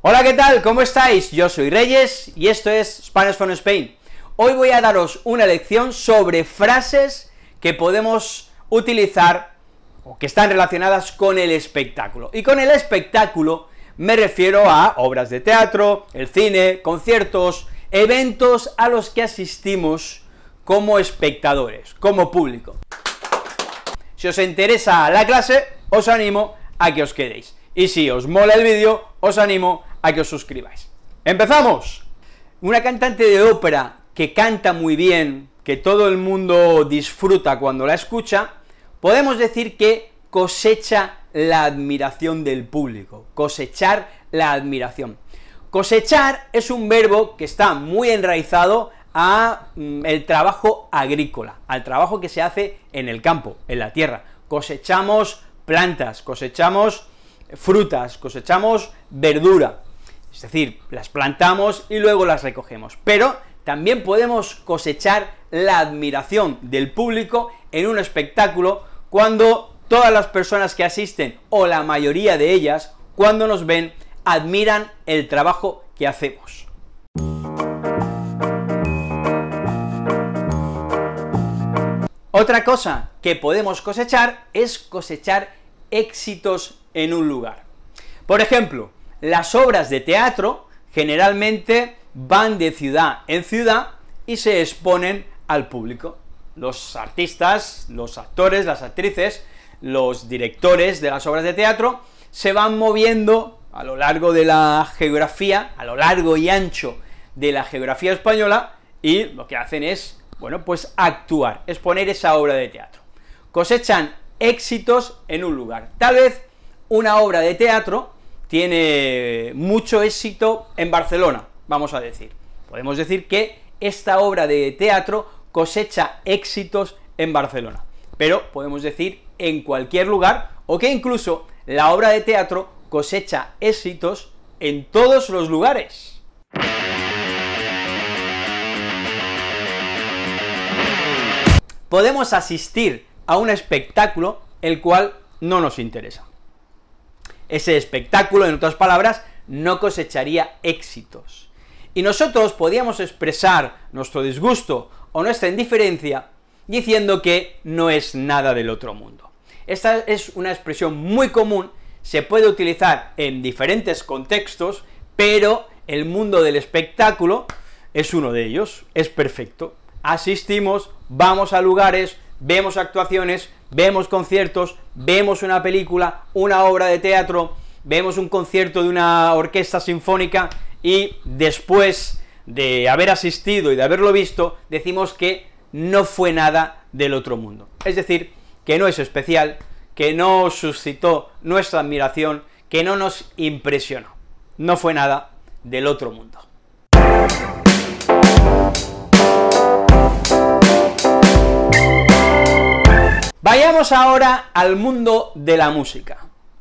Hola, ¿qué tal? ¿Cómo estáis? Yo soy Reyes y esto es Spanish from Spain. Hoy voy a daros una lección sobre frases que podemos utilizar o que están relacionadas con el espectáculo. Y con el espectáculo me refiero a obras de teatro, el cine, conciertos, eventos a los que asistimos como espectadores, como público. Si os interesa la clase, os animo a que os quedéis. Y si os mola el vídeo, os animo a a que os suscribáis. ¡Empezamos! Una cantante de ópera que canta muy bien, que todo el mundo disfruta cuando la escucha, podemos decir que cosecha la admiración del público, cosechar la admiración. Cosechar es un verbo que está muy enraizado a mm, el trabajo agrícola, al trabajo que se hace en el campo, en la tierra. Cosechamos plantas, cosechamos frutas, cosechamos verdura. Es decir, las plantamos y luego las recogemos. Pero también podemos cosechar la admiración del público en un espectáculo cuando todas las personas que asisten, o la mayoría de ellas, cuando nos ven, admiran el trabajo que hacemos. Otra cosa que podemos cosechar es cosechar éxitos en un lugar. Por ejemplo, las obras de teatro generalmente van de ciudad en ciudad y se exponen al público. Los artistas, los actores, las actrices, los directores de las obras de teatro se van moviendo a lo largo de la geografía, a lo largo y ancho de la geografía española y lo que hacen es, bueno, pues actuar, exponer esa obra de teatro. Cosechan éxitos en un lugar. Tal vez una obra de teatro tiene mucho éxito en Barcelona, vamos a decir. Podemos decir que esta obra de teatro cosecha éxitos en Barcelona, pero podemos decir en cualquier lugar o que incluso la obra de teatro cosecha éxitos en todos los lugares. Podemos asistir a un espectáculo el cual no nos interesa ese espectáculo, en otras palabras, no cosecharía éxitos. Y nosotros podíamos expresar nuestro disgusto o nuestra indiferencia diciendo que no es nada del otro mundo. Esta es una expresión muy común, se puede utilizar en diferentes contextos, pero el mundo del espectáculo es uno de ellos, es perfecto. Asistimos, vamos a lugares, vemos actuaciones, vemos conciertos, vemos una película, una obra de teatro, vemos un concierto de una orquesta sinfónica y después de haber asistido y de haberlo visto, decimos que no fue nada del otro mundo. Es decir, que no es especial, que no suscitó nuestra admiración, que no nos impresionó. No fue nada del otro mundo. Vayamos ahora al mundo de la música.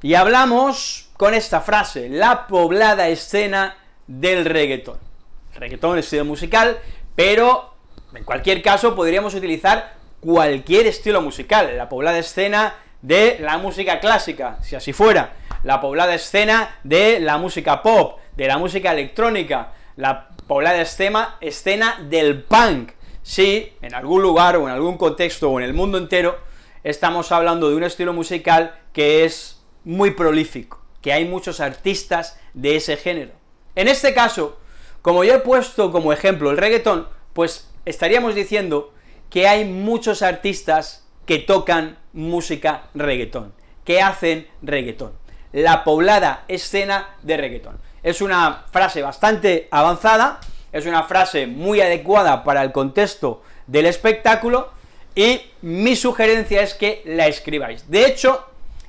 Y hablamos con esta frase, la poblada escena del reggaetón. reggaetón es estilo musical, pero en cualquier caso podríamos utilizar cualquier estilo musical, la poblada escena de la música clásica, si así fuera, la poblada escena de la música pop, de la música electrónica, la poblada escena del punk. Si en algún lugar o en algún contexto o en el mundo entero estamos hablando de un estilo musical que es muy prolífico, que hay muchos artistas de ese género. En este caso, como yo he puesto como ejemplo el reggaetón, pues estaríamos diciendo que hay muchos artistas que tocan música reggaetón, que hacen reggaetón. La poblada escena de reggaetón. Es una frase bastante avanzada, es una frase muy adecuada para el contexto del espectáculo, y mi sugerencia es que la escribáis. De hecho,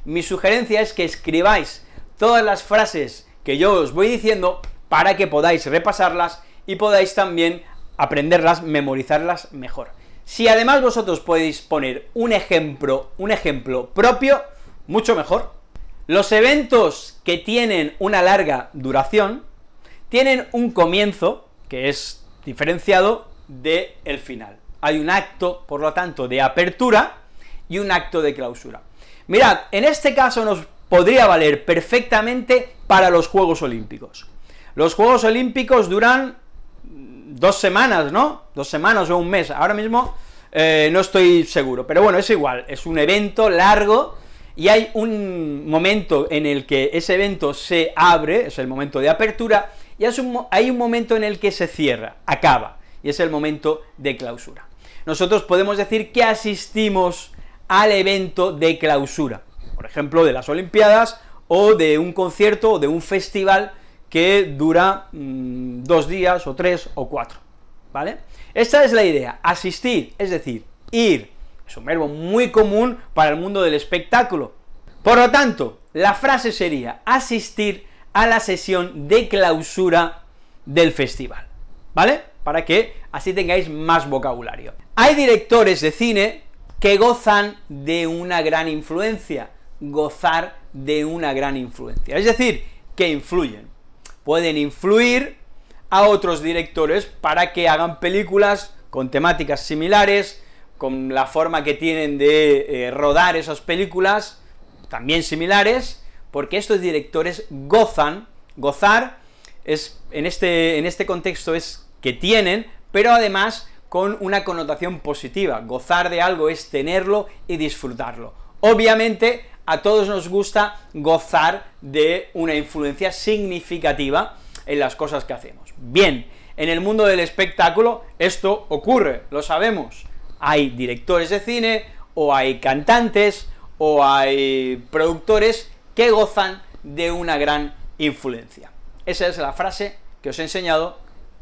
mi sugerencia es que escribáis todas las frases que yo os voy diciendo para que podáis repasarlas y podáis también aprenderlas, memorizarlas mejor. Si además vosotros podéis poner un ejemplo, un ejemplo propio, mucho mejor. Los eventos que tienen una larga duración tienen un comienzo que es diferenciado del final. Hay un acto, por lo tanto, de apertura y un acto de clausura. Mirad, en este caso nos podría valer perfectamente para los Juegos Olímpicos. Los Juegos Olímpicos duran mm, dos semanas, ¿no? Dos semanas o un mes. Ahora mismo eh, no estoy seguro, pero bueno, es igual, es un evento largo y hay un momento en el que ese evento se abre, es el momento de apertura, y hay un momento en el que se cierra, acaba, y es el momento de clausura nosotros podemos decir que asistimos al evento de clausura, por ejemplo, de las Olimpiadas o de un concierto o de un festival que dura mm, dos días o tres o cuatro, ¿vale? Esta es la idea, asistir, es decir, ir, es un verbo muy común para el mundo del espectáculo. Por lo tanto, la frase sería asistir a la sesión de clausura del festival, ¿vale? para que así tengáis más vocabulario. Hay directores de cine que gozan de una gran influencia, gozar de una gran influencia, es decir, que influyen. Pueden influir a otros directores para que hagan películas con temáticas similares, con la forma que tienen de eh, rodar esas películas, también similares, porque estos directores gozan, gozar es, en este, en este contexto es que tienen, pero además con una connotación positiva. Gozar de algo es tenerlo y disfrutarlo. Obviamente, a todos nos gusta gozar de una influencia significativa en las cosas que hacemos. Bien, en el mundo del espectáculo esto ocurre, lo sabemos. Hay directores de cine, o hay cantantes, o hay productores que gozan de una gran influencia. Esa es la frase que os he enseñado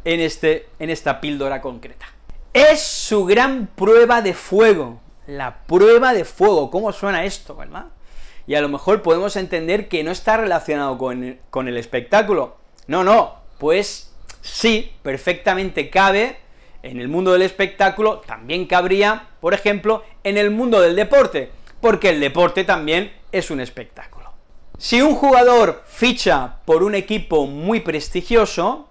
en, este, en esta píldora concreta. Es su gran prueba de fuego, la prueba de fuego, ¿cómo suena esto, verdad? Y a lo mejor podemos entender que no está relacionado con, con el espectáculo. No, no, pues sí, perfectamente cabe en el mundo del espectáculo, también cabría, por ejemplo, en el mundo del deporte, porque el deporte también es un espectáculo. Si un jugador ficha por un equipo muy prestigioso,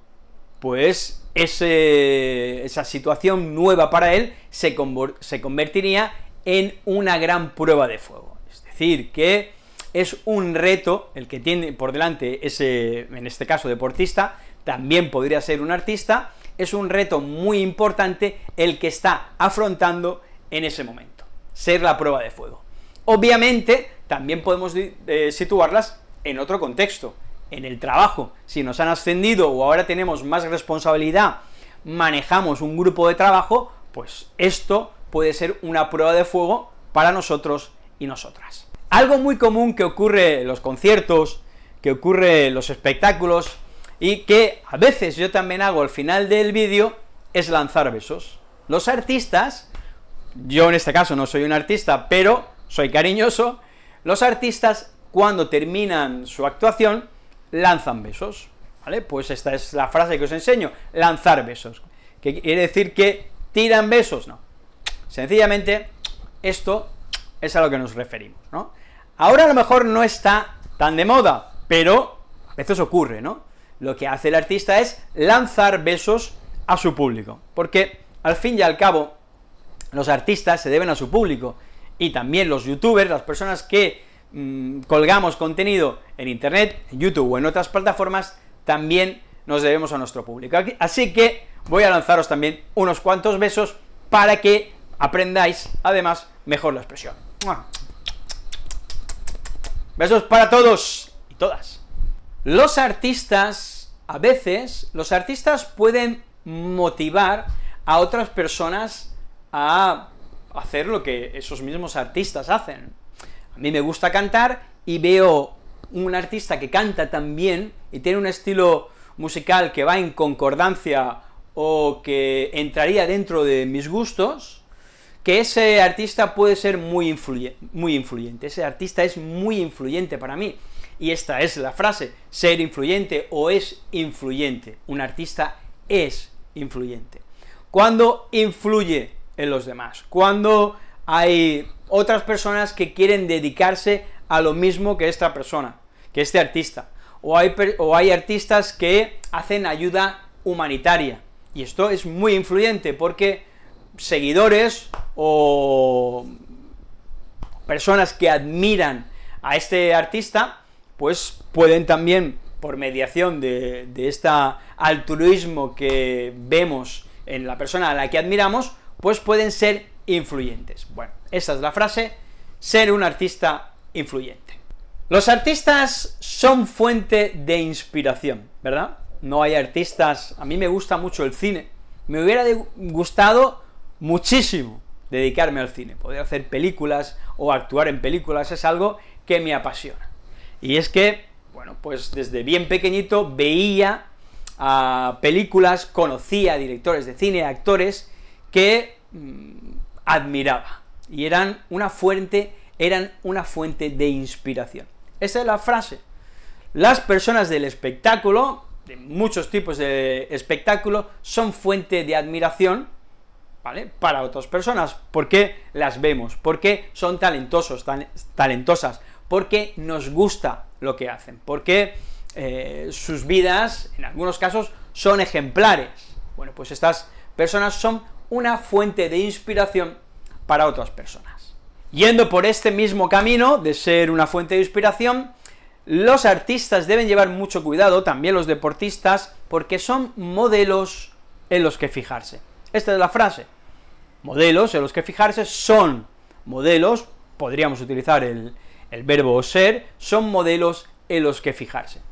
pues esa situación nueva para él se, convertiría en una gran prueba de fuego. Es decir, que es un reto el que tiene por delante ese, en este caso, deportista, también podría ser un artista, es un reto muy importante el que está afrontando en ese momento, ser la prueba de fuego. Obviamente, también podemos eh, situarlas en otro contexto en el trabajo, si nos han ascendido o ahora tenemos más responsabilidad, manejamos un grupo de trabajo, pues esto puede ser una prueba de fuego para nosotros y nosotras. Algo muy común que ocurre en los conciertos, que ocurre en los espectáculos y que a veces yo también hago al final del vídeo es lanzar besos. Los artistas, yo en este caso no soy un artista, pero soy cariñoso, los artistas cuando terminan su actuación lanzan besos, ¿vale? Pues esta es la frase que os enseño, lanzar besos. ¿Qué quiere decir que tiran besos? No. Sencillamente, esto es a lo que nos referimos, ¿no? Ahora a lo mejor no está tan de moda, pero a veces ocurre, ¿no? Lo que hace el artista es lanzar besos a su público, porque al fin y al cabo, los artistas se deben a su público, y también los youtubers, las personas que Mm, colgamos contenido en Internet, en YouTube o en otras plataformas, también nos debemos a nuestro público. Así que voy a lanzaros también unos cuantos besos para que aprendáis, además, mejor la expresión. Besos para todos y todas. Los artistas, a veces, los artistas pueden motivar a otras personas a hacer lo que esos mismos artistas hacen. A mí me gusta cantar y veo un artista que canta tan bien y tiene un estilo musical que va en concordancia o que entraría dentro de mis gustos, que ese artista puede ser muy, muy influyente. Ese artista es muy influyente para mí. Y esta es la frase, ser influyente o es influyente. Un artista es influyente. Cuando influye en los demás, cuando hay otras personas que quieren dedicarse a lo mismo que esta persona, que este artista. O hay, o hay artistas que hacen ayuda humanitaria. Y esto es muy influyente porque seguidores o personas que admiran a este artista, pues pueden también, por mediación de, de este altruismo que vemos en la persona a la que admiramos, pues pueden ser influyentes. Bueno, esa es la frase, ser un artista influyente. Los artistas son fuente de inspiración, ¿verdad? No hay artistas, a mí me gusta mucho el cine, me hubiera gustado muchísimo dedicarme al cine, poder hacer películas o actuar en películas es algo que me apasiona. Y es que, bueno, pues desde bien pequeñito veía a películas, conocía directores de cine, actores que mm, admiraba y eran una fuente, eran una fuente de inspiración. Esa es la frase. Las personas del espectáculo, de muchos tipos de espectáculo, son fuente de admiración, ¿vale? Para otras personas, porque las vemos, porque son talentosos, talentosas, porque nos gusta lo que hacen, porque eh, sus vidas, en algunos casos, son ejemplares. Bueno, pues estas personas son una fuente de inspiración para otras personas. Yendo por este mismo camino de ser una fuente de inspiración, los artistas deben llevar mucho cuidado, también los deportistas, porque son modelos en los que fijarse. Esta es la frase. Modelos en los que fijarse son modelos, podríamos utilizar el, verbo ser, son modelos en los que fijarse.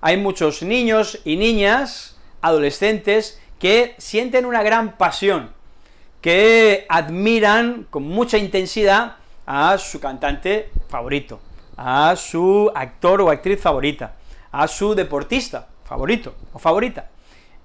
Hay muchos niños y niñas, adolescentes, que sienten una gran pasión que admiran con mucha intensidad a su cantante favorito, a su actor o actriz favorita, a su deportista favorito o favorita.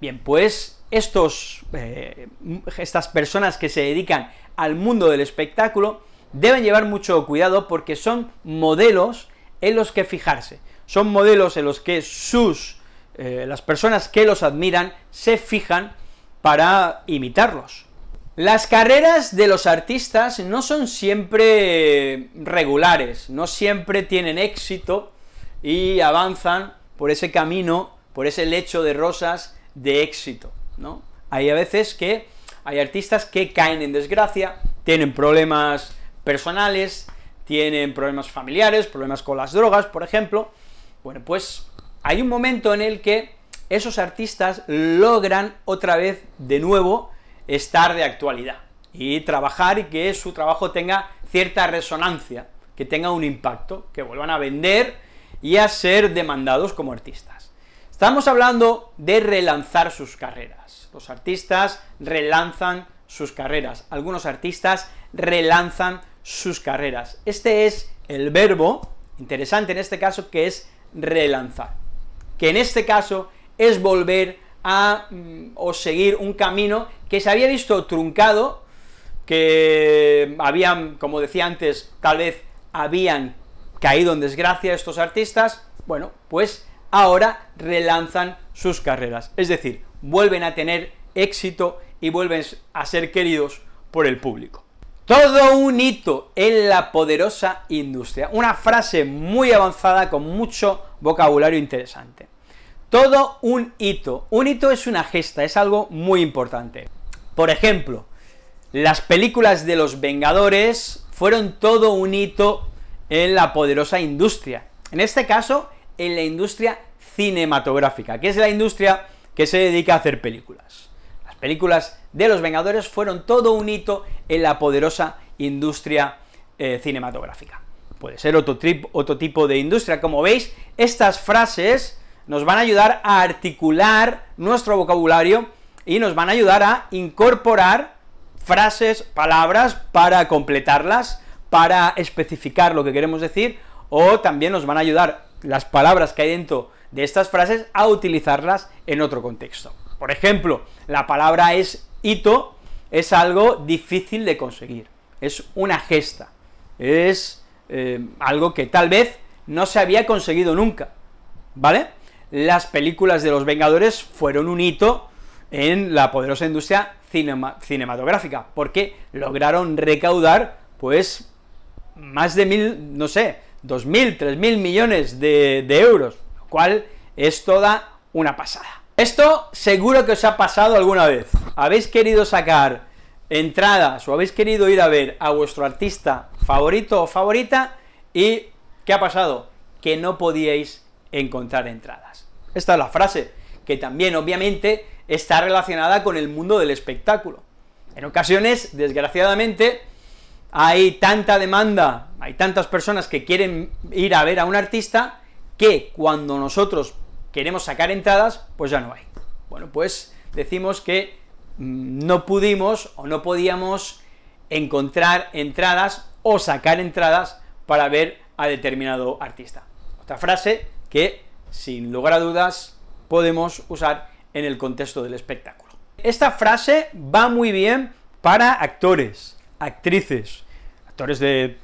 Bien, pues estos, eh, estas personas que se dedican al mundo del espectáculo deben llevar mucho cuidado porque son modelos en los que fijarse, son modelos en los que sus, eh, las personas que los admiran se fijan para imitarlos. Las carreras de los artistas no son siempre regulares, no siempre tienen éxito y avanzan por ese camino, por ese lecho de rosas de éxito, ¿no? Hay a veces que hay artistas que caen en desgracia, tienen problemas personales, tienen problemas familiares, problemas con las drogas, por ejemplo. Bueno, pues hay un momento en el que esos artistas logran otra vez de nuevo estar de actualidad y trabajar y que su trabajo tenga cierta resonancia, que tenga un impacto, que vuelvan a vender y a ser demandados como artistas. Estamos hablando de relanzar sus carreras. Los artistas relanzan sus carreras. Algunos artistas relanzan sus carreras. Este es el verbo, interesante en este caso, que es relanzar, que en este caso es volver a a, mm, o seguir un camino que se había visto truncado, que habían, como decía antes, tal vez habían caído en desgracia estos artistas, bueno, pues ahora relanzan sus carreras, es decir, vuelven a tener éxito y vuelven a ser queridos por el público. Todo un hito en la poderosa industria, una frase muy avanzada con mucho vocabulario interesante. Todo un hito. Un hito es una gesta, es algo muy importante. Por ejemplo, las películas de los Vengadores fueron todo un hito en la poderosa industria. En este caso, en la industria cinematográfica, que es la industria que se dedica a hacer películas. Las películas de los Vengadores fueron todo un hito en la poderosa industria eh, cinematográfica. Puede ser otro, otro tipo de industria. Como veis, estas frases nos van a ayudar a articular nuestro vocabulario y nos van a ayudar a incorporar frases, palabras para completarlas, para especificar lo que queremos decir, o también nos van a ayudar las palabras que hay dentro de estas frases a utilizarlas en otro contexto. Por ejemplo, la palabra es hito, es algo difícil de conseguir, es una gesta, es eh, algo que tal vez no se había conseguido nunca, ¿vale? las películas de los Vengadores fueron un hito en la poderosa industria cinematográfica, porque lograron recaudar, pues, más de mil, no sé, dos mil, tres mil millones de, de euros, lo cual es toda una pasada. Esto seguro que os ha pasado alguna vez. Habéis querido sacar entradas o habéis querido ir a ver a vuestro artista favorito o favorita y ¿qué ha pasado? Que no podíais encontrar entradas. Esta es la frase, que también obviamente está relacionada con el mundo del espectáculo. En ocasiones, desgraciadamente, hay tanta demanda, hay tantas personas que quieren ir a ver a un artista que cuando nosotros queremos sacar entradas, pues ya no hay. Bueno, pues decimos que mm, no pudimos o no podíamos encontrar entradas o sacar entradas para ver a determinado artista. Otra frase que sin lugar a dudas podemos usar en el contexto del espectáculo. Esta frase va muy bien para actores, actrices, actores de,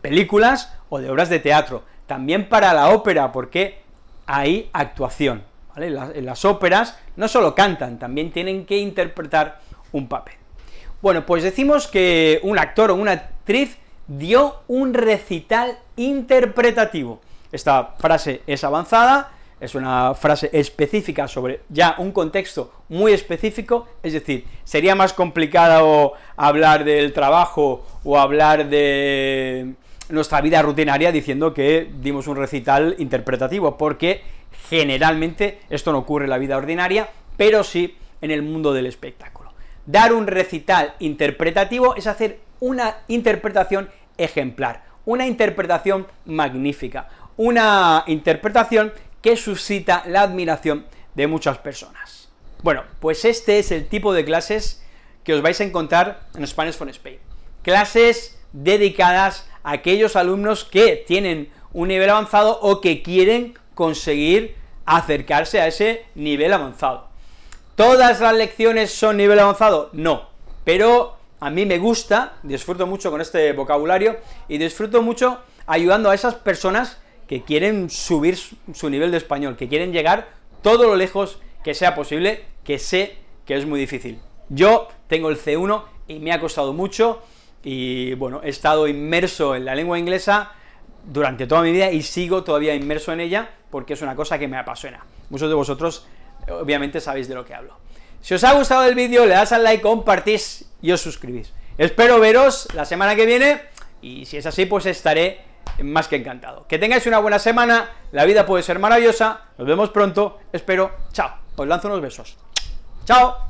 películas o de obras de teatro, también para la ópera, porque hay actuación, en las óperas no solo cantan, también tienen que interpretar un papel. Bueno, pues decimos que un actor o una actriz dio un recital interpretativo. Esta frase es avanzada, es una frase específica sobre ya un contexto muy específico, es decir, sería más complicado hablar del trabajo o hablar de nuestra vida rutinaria diciendo que dimos un recital interpretativo, porque generalmente esto no ocurre en la vida ordinaria, pero sí en el mundo del espectáculo. Dar un recital interpretativo es hacer una interpretación ejemplar, una interpretación magnífica, una interpretación que suscita la admiración de muchas personas. Bueno, pues este es el tipo de clases que os vais a encontrar en Spanish for Spain. Clases dedicadas a aquellos alumnos que tienen un nivel avanzado o que quieren conseguir acercarse a ese nivel avanzado. ¿Todas las lecciones son nivel avanzado? No, pero a mí me gusta, disfruto mucho con este vocabulario y disfruto mucho ayudando a esas personas que quieren subir su nivel de español, que quieren llegar todo lo lejos que sea posible, que sé que es muy difícil. Yo tengo el C1 y me ha costado mucho y bueno, he estado inmerso en la lengua inglesa durante toda mi vida y sigo todavía inmerso en ella porque es una cosa que me apasiona. Muchos de vosotros obviamente sabéis de lo que hablo. Si os ha gustado el vídeo, le das al like, compartís y os suscribís. Espero veros la semana que viene y si es así, pues estaré más que encantado. Que tengáis una buena semana, la vida puede ser maravillosa, nos vemos pronto, espero, chao, os lanzo unos besos. Chao.